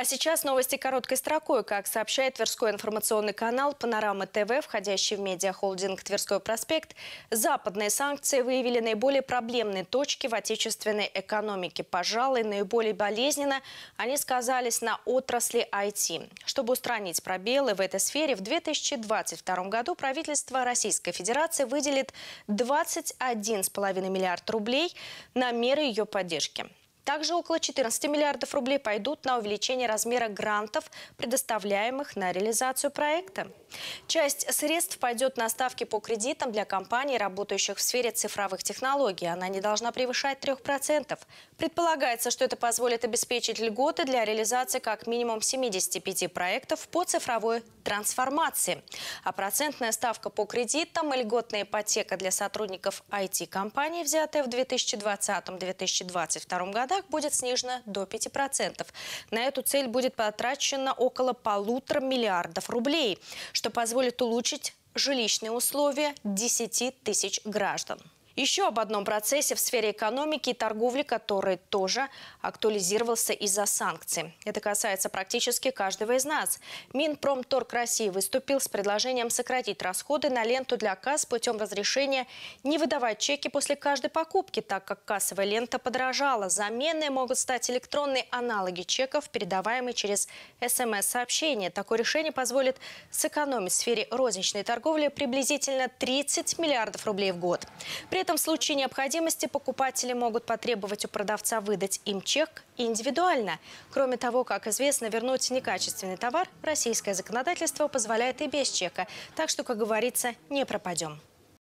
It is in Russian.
А сейчас новости короткой строкой. Как сообщает Тверской информационный канал «Панорама ТВ», входящий в медиахолдинг «Тверской проспект», западные санкции выявили наиболее проблемные точки в отечественной экономике. Пожалуй, наиболее болезненно они сказались на отрасли IT. Чтобы устранить пробелы в этой сфере, в 2022 году правительство Российской Федерации выделит 21,5 миллиард рублей на меры ее поддержки. Также около 14 миллиардов рублей пойдут на увеличение размера грантов, предоставляемых на реализацию проекта. Часть средств пойдет на ставки по кредитам для компаний, работающих в сфере цифровых технологий. Она не должна превышать 3%. Предполагается, что это позволит обеспечить льготы для реализации как минимум 75 проектов по цифровой трансформации. А процентная ставка по кредитам и льготная ипотека для сотрудников IT-компаний, взятая в 2020-2022 году, городах будет снижена до 5%. На эту цель будет потрачено около полутора миллиардов рублей, что позволит улучшить жилищные условия 10 тысяч граждан. Еще об одном процессе в сфере экономики и торговли, который тоже актуализировался из-за санкций. Это касается практически каждого из нас. Минпромторг России выступил с предложением сократить расходы на ленту для касс путем разрешения не выдавать чеки после каждой покупки, так как кассовая лента подорожала. Заменой могут стать электронные аналоги чеков, передаваемые через СМС-сообщение. Такое решение позволит сэкономить в сфере розничной торговли приблизительно 30 миллиардов рублей в год. При при этом в случае необходимости покупатели могут потребовать у продавца выдать им чек индивидуально. Кроме того, как известно, вернуть некачественный товар российское законодательство позволяет и без чека. Так что, как говорится, не пропадем.